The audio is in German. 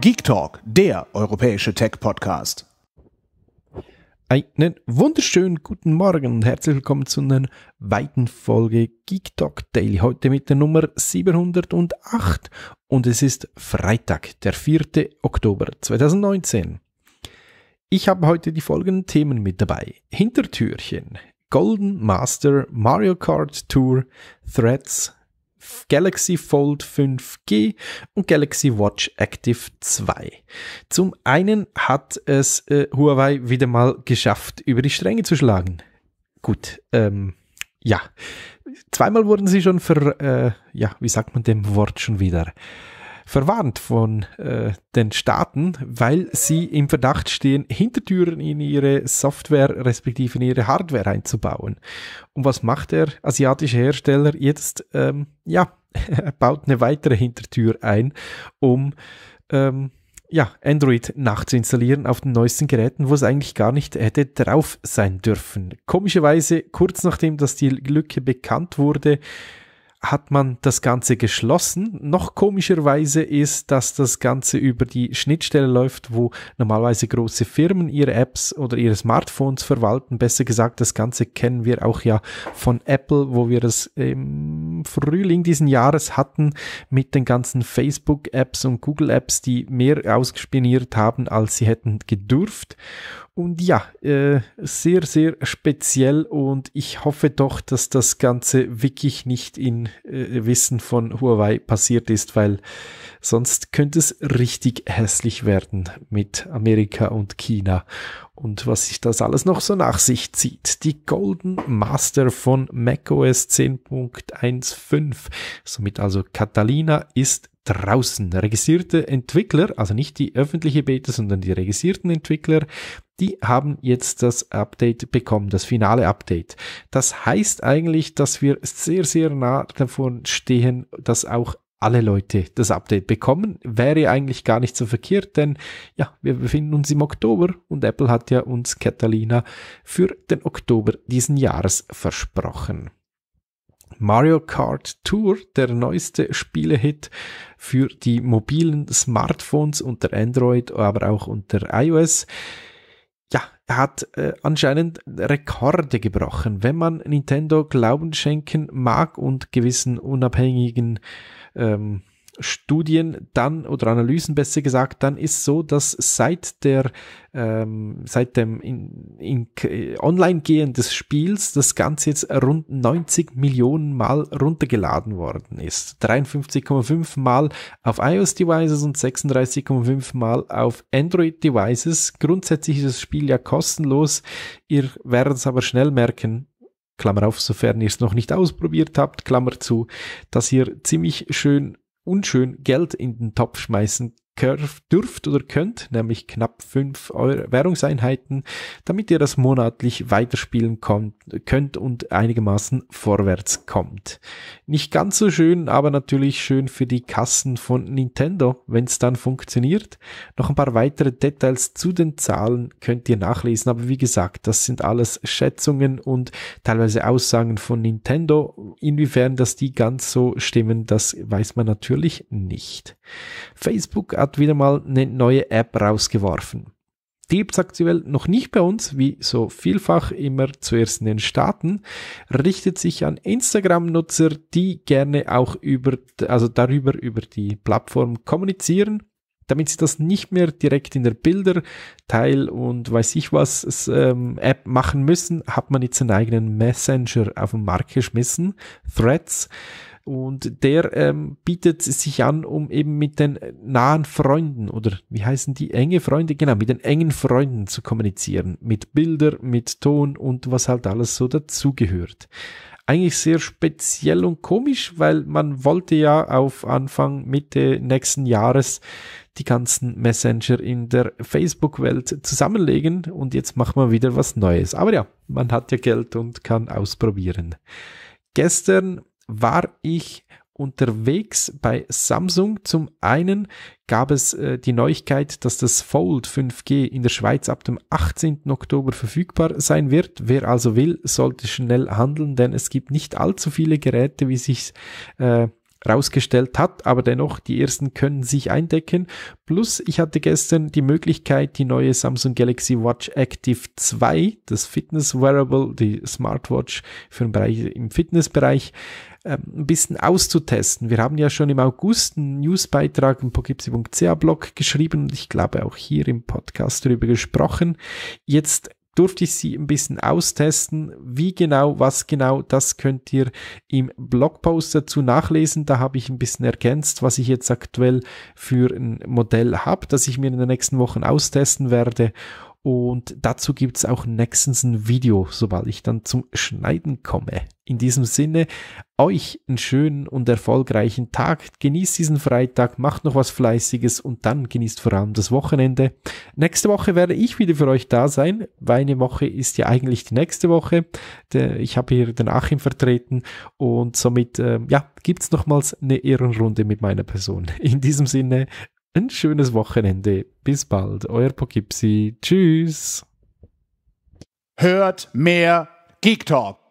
Geek Talk, der europäische Tech-Podcast. Einen wunderschönen guten Morgen und herzlich willkommen zu einer weiten Folge Geek Talk Daily. Heute mit der Nummer 708 und es ist Freitag, der 4. Oktober 2019. Ich habe heute die folgenden Themen mit dabei: Hintertürchen, Golden Master, Mario Kart Tour, Threads, Galaxy Fold 5G und Galaxy Watch Active 2. Zum einen hat es äh, Huawei wieder mal geschafft, über die Stränge zu schlagen. Gut, ähm, ja. Zweimal wurden sie schon ver, äh, ja, wie sagt man dem Wort schon wieder? verwarnt von äh, den Staaten, weil sie im Verdacht stehen, Hintertüren in ihre Software respektive in ihre Hardware einzubauen. Und was macht der asiatische Hersteller jetzt? Ähm, ja, er baut eine weitere Hintertür ein, um ähm, ja, Android nachzuinstallieren auf den neuesten Geräten, wo es eigentlich gar nicht hätte drauf sein dürfen. Komischerweise, kurz nachdem, dass die Lücke bekannt wurde, hat man das Ganze geschlossen. Noch komischerweise ist, dass das Ganze über die Schnittstelle läuft, wo normalerweise große Firmen ihre Apps oder ihre Smartphones verwalten. Besser gesagt, das Ganze kennen wir auch ja von Apple, wo wir das im Frühling diesen Jahres hatten mit den ganzen Facebook-Apps und Google-Apps, die mehr ausgespioniert haben, als sie hätten gedurft. Und ja, äh, sehr, sehr speziell und ich hoffe doch, dass das Ganze wirklich nicht in äh, Wissen von Huawei passiert ist, weil sonst könnte es richtig hässlich werden mit Amerika und China und was sich das alles noch so nach sich zieht. Die Golden Master von macOS 10.15, somit also Catalina ist draußen. Registrierte Entwickler, also nicht die öffentliche Beta, sondern die registrierten Entwickler, die haben jetzt das Update bekommen, das finale Update. Das heißt eigentlich, dass wir sehr, sehr nah davon stehen, dass auch alle Leute das Update bekommen. Wäre eigentlich gar nicht so verkehrt, denn ja, wir befinden uns im Oktober und Apple hat ja uns Catalina für den Oktober diesen Jahres versprochen. Mario Kart Tour, der neueste Spielehit für die mobilen Smartphones unter Android, aber auch unter iOS hat äh, anscheinend Rekorde gebrochen. Wenn man Nintendo Glauben schenken mag und gewissen unabhängigen ähm, Studien dann oder Analysen besser gesagt, dann ist so, dass seit der ähm, seit dem in, in, Online-Gehen des Spiels das Ganze jetzt rund 90 Millionen Mal runtergeladen worden ist. 53,5 Mal auf iOS-Devices und 36,5 Mal auf Android-Devices. Grundsätzlich ist das Spiel ja kostenlos. Ihr werdet es aber schnell merken, Klammer auf, sofern ihr es noch nicht ausprobiert habt, Klammer zu, dass ihr ziemlich schön unschön Geld in den Topf schmeißen dürft oder könnt, nämlich knapp 5 Währungseinheiten, damit ihr das monatlich weiterspielen könnt und einigermaßen vorwärts kommt. Nicht ganz so schön, aber natürlich schön für die Kassen von Nintendo, wenn es dann funktioniert. Noch ein paar weitere Details zu den Zahlen könnt ihr nachlesen, aber wie gesagt, das sind alles Schätzungen und teilweise Aussagen von Nintendo. Inwiefern das die ganz so stimmen, das weiß man natürlich nicht. Facebook hat wieder mal eine neue App rausgeworfen. Die gibt es aktuell noch nicht bei uns, wie so vielfach immer zuerst in den Staaten, richtet sich an Instagram-Nutzer, die gerne auch über, also darüber über die Plattform kommunizieren, damit sie das nicht mehr direkt in der Bilder, Teil und weiß ich was ähm, App machen müssen, hat man jetzt einen eigenen Messenger auf den Markt geschmissen, Threads und der ähm, bietet sich an, um eben mit den nahen Freunden oder wie heißen die enge Freunde? Genau, mit den engen Freunden zu kommunizieren. Mit Bilder, mit Ton und was halt alles so dazugehört. Eigentlich sehr speziell und komisch, weil man wollte ja auf Anfang Mitte nächsten Jahres die ganzen Messenger in der Facebook-Welt zusammenlegen und jetzt machen wir wieder was Neues. Aber ja, man hat ja Geld und kann ausprobieren. Gestern war ich unterwegs bei Samsung. Zum einen gab es äh, die Neuigkeit, dass das Fold 5G in der Schweiz ab dem 18. Oktober verfügbar sein wird. Wer also will, sollte schnell handeln, denn es gibt nicht allzu viele Geräte, wie sich äh, rausgestellt hat, aber dennoch, die ersten können sich eindecken. Plus, ich hatte gestern die Möglichkeit, die neue Samsung Galaxy Watch Active 2, das Fitness Wearable, die Smartwatch für den Bereich, im Fitnessbereich, ähm, ein bisschen auszutesten. Wir haben ja schon im August einen Newsbeitrag im pogipsi.ca Blog geschrieben und ich glaube auch hier im Podcast darüber gesprochen. Jetzt durfte ich sie ein bisschen austesten. Wie genau, was genau, das könnt ihr im Blogpost dazu nachlesen. Da habe ich ein bisschen ergänzt, was ich jetzt aktuell für ein Modell habe, das ich mir in den nächsten Wochen austesten werde. Und dazu gibt es auch nächstens ein Video, sobald ich dann zum Schneiden komme. In diesem Sinne, euch einen schönen und erfolgreichen Tag. Genießt diesen Freitag, macht noch was Fleißiges und dann genießt vor allem das Wochenende. Nächste Woche werde ich wieder für euch da sein. Meine Woche ist ja eigentlich die nächste Woche. Ich habe hier den Achim vertreten und somit, ähm, ja, gibt es nochmals eine Ehrenrunde mit meiner Person. In diesem Sinne, ein schönes Wochenende. Bis bald, euer Pokipsi. Tschüss. Hört mehr Geek Talk.